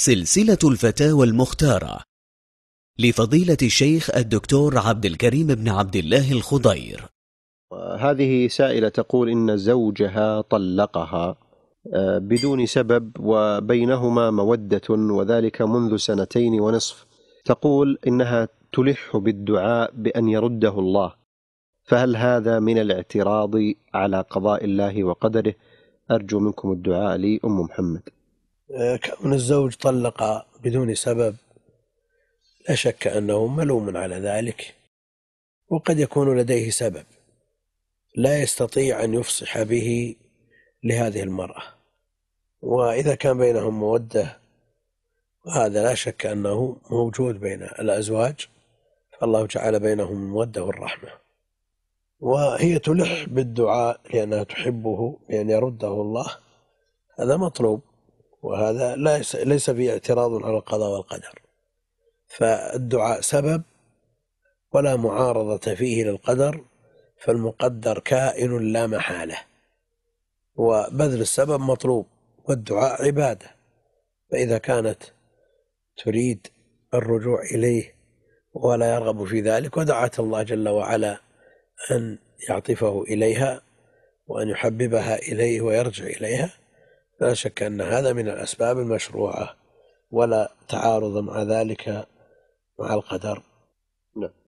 سلسلة الفتاوى المختارة لفضيلة الشيخ الدكتور عبد الكريم بن عبد الله الخضير هذه سائلة تقول إن زوجها طلقها آه، بدون سبب وبينهما مودة وذلك منذ سنتين ونصف تقول إنها تلح بالدعاء بأن يرده الله فهل هذا من الاعتراض على قضاء الله وقدره أرجو منكم الدعاء لي أم محمد آه، كون الزوج طلق بدون سبب لا شك أنه ملوم على ذلك وقد يكون لديه سبب لا يستطيع أن يفصح به لهذه المرأة وإذا كان بينهم مودة وهذا لا شك أنه موجود بين الأزواج فالله جعل بينهم المودة والرحمة وهي تلح بالدعاء لأنها تحبه لأن يرده الله هذا مطلوب وهذا ليس ليس في اعتراض على القضاء والقدر فالدعاء سبب ولا معارضة فيه للقدر فالمقدر كائن لا محالة وبذل السبب مطلوب والدعاء عبادة فإذا كانت تريد الرجوع إليه ولا يرغب في ذلك ودعت الله جل وعلا أن يعطفه إليها وأن يحببها إليه ويرجع إليها لا شك أن هذا من الأسباب المشروعة ولا تعارض مع ذلك مع القدر نعم